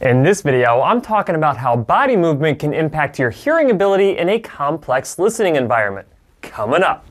In this video, I'm talking about how body movement can impact your hearing ability in a complex listening environment. Coming up.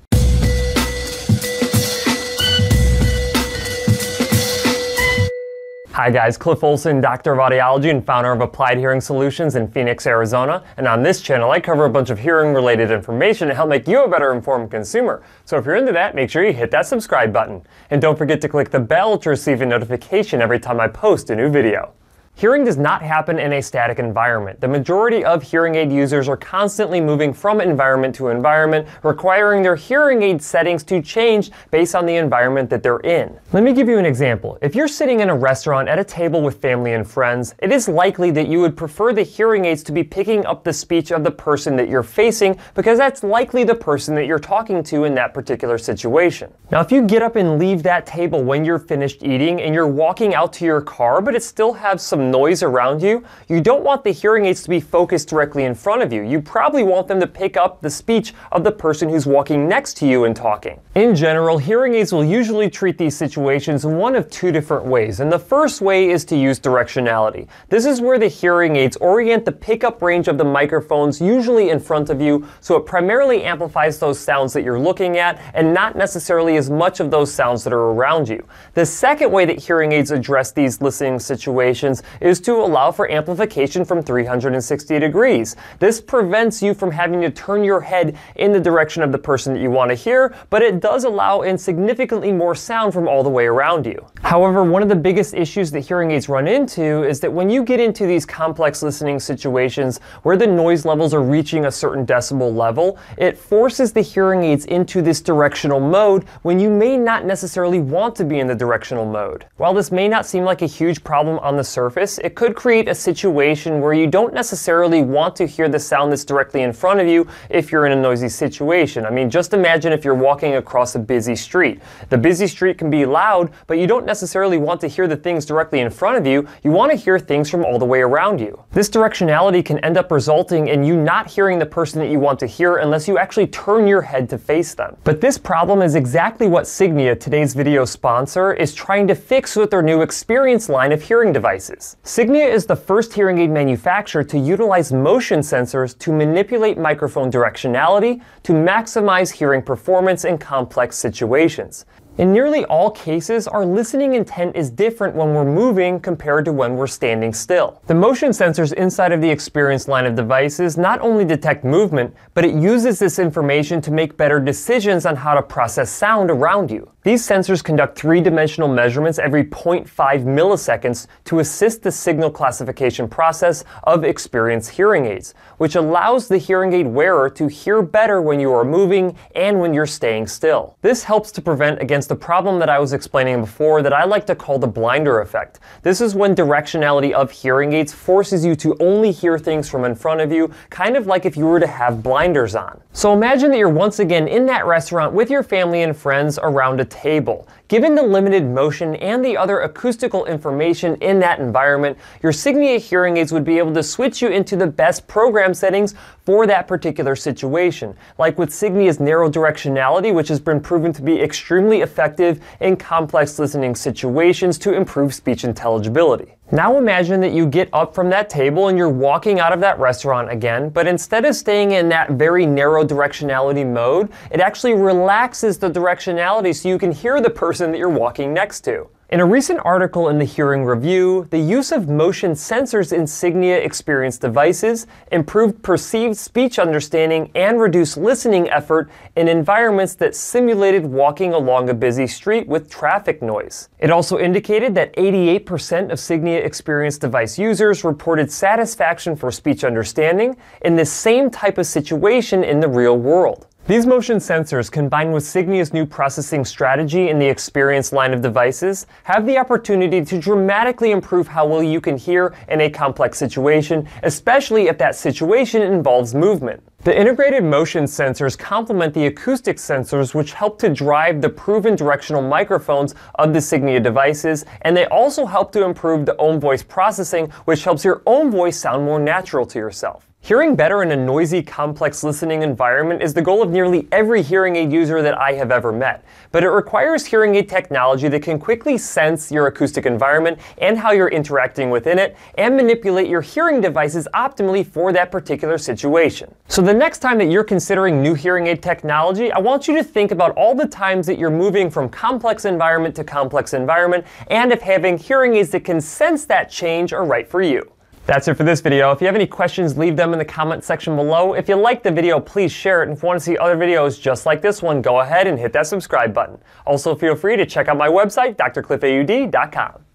Hi guys, Cliff Olson, doctor of audiology and founder of Applied Hearing Solutions in Phoenix, Arizona. And on this channel, I cover a bunch of hearing related information to help make you a better informed consumer. So if you're into that, make sure you hit that subscribe button. And don't forget to click the bell to receive a notification every time I post a new video. Hearing does not happen in a static environment. The majority of hearing aid users are constantly moving from environment to environment, requiring their hearing aid settings to change based on the environment that they're in. Let me give you an example. If you're sitting in a restaurant at a table with family and friends, it is likely that you would prefer the hearing aids to be picking up the speech of the person that you're facing because that's likely the person that you're talking to in that particular situation. Now, if you get up and leave that table when you're finished eating and you're walking out to your car, but it still has some some noise around you, you don't want the hearing aids to be focused directly in front of you. You probably want them to pick up the speech of the person who's walking next to you and talking. In general, hearing aids will usually treat these situations in one of two different ways, and the first way is to use directionality. This is where the hearing aids orient the pickup range of the microphones usually in front of you, so it primarily amplifies those sounds that you're looking at and not necessarily as much of those sounds that are around you. The second way that hearing aids address these listening situations is to allow for amplification from 360 degrees. This prevents you from having to turn your head in the direction of the person that you want to hear, but it does allow in significantly more sound from all the way around you. However, one of the biggest issues that hearing aids run into is that when you get into these complex listening situations where the noise levels are reaching a certain decibel level, it forces the hearing aids into this directional mode when you may not necessarily want to be in the directional mode. While this may not seem like a huge problem on the surface, surface, it could create a situation where you don't necessarily want to hear the sound that's directly in front of you if you're in a noisy situation. I mean, just imagine if you're walking across a busy street. The busy street can be loud, but you don't necessarily want to hear the things directly in front of you. You want to hear things from all the way around you. This directionality can end up resulting in you not hearing the person that you want to hear unless you actually turn your head to face them. But this problem is exactly what Signia, today's video sponsor, is trying to fix with their new experience line of hearing devices. Signia is the first hearing aid manufacturer to utilize motion sensors to manipulate microphone directionality to maximize hearing performance in complex situations. In nearly all cases, our listening intent is different when we're moving compared to when we're standing still. The motion sensors inside of the Experience line of devices not only detect movement, but it uses this information to make better decisions on how to process sound around you. These sensors conduct three-dimensional measurements every 0.5 milliseconds to assist the signal classification process of experienced hearing aids, which allows the hearing aid wearer to hear better when you are moving and when you're staying still. This helps to prevent against the problem that I was explaining before that I like to call the blinder effect. This is when directionality of hearing aids forces you to only hear things from in front of you, kind of like if you were to have blinders on. So imagine that you're once again in that restaurant with your family and friends around a table table. Given the limited motion and the other acoustical information in that environment, your Signia hearing aids would be able to switch you into the best program settings for that particular situation. Like with Signia's narrow directionality, which has been proven to be extremely effective in complex listening situations to improve speech intelligibility. Now imagine that you get up from that table and you're walking out of that restaurant again, but instead of staying in that very narrow directionality mode, it actually relaxes the directionality so you can hear the person that you're walking next to. In a recent article in the Hearing Review, the use of motion sensors in Signia experience devices improved perceived speech understanding and reduced listening effort in environments that simulated walking along a busy street with traffic noise. It also indicated that 88% of Signia experience device users reported satisfaction for speech understanding in the same type of situation in the real world. These motion sensors, combined with Signia's new processing strategy in the Experience line of devices, have the opportunity to dramatically improve how well you can hear in a complex situation, especially if that situation involves movement. The integrated motion sensors complement the acoustic sensors, which help to drive the proven directional microphones of the Signia devices, and they also help to improve the own voice processing, which helps your own voice sound more natural to yourself. Hearing better in a noisy, complex listening environment is the goal of nearly every hearing aid user that I have ever met, but it requires hearing aid technology that can quickly sense your acoustic environment and how you're interacting within it, and manipulate your hearing devices optimally for that particular situation. So the next time that you're considering new hearing aid technology, I want you to think about all the times that you're moving from complex environment to complex environment, and if having hearing aids that can sense that change are right for you. That's it for this video. If you have any questions, leave them in the comment section below. If you liked the video, please share it. And if you want to see other videos just like this one, go ahead and hit that subscribe button. Also, feel free to check out my website, drcliffaud.com.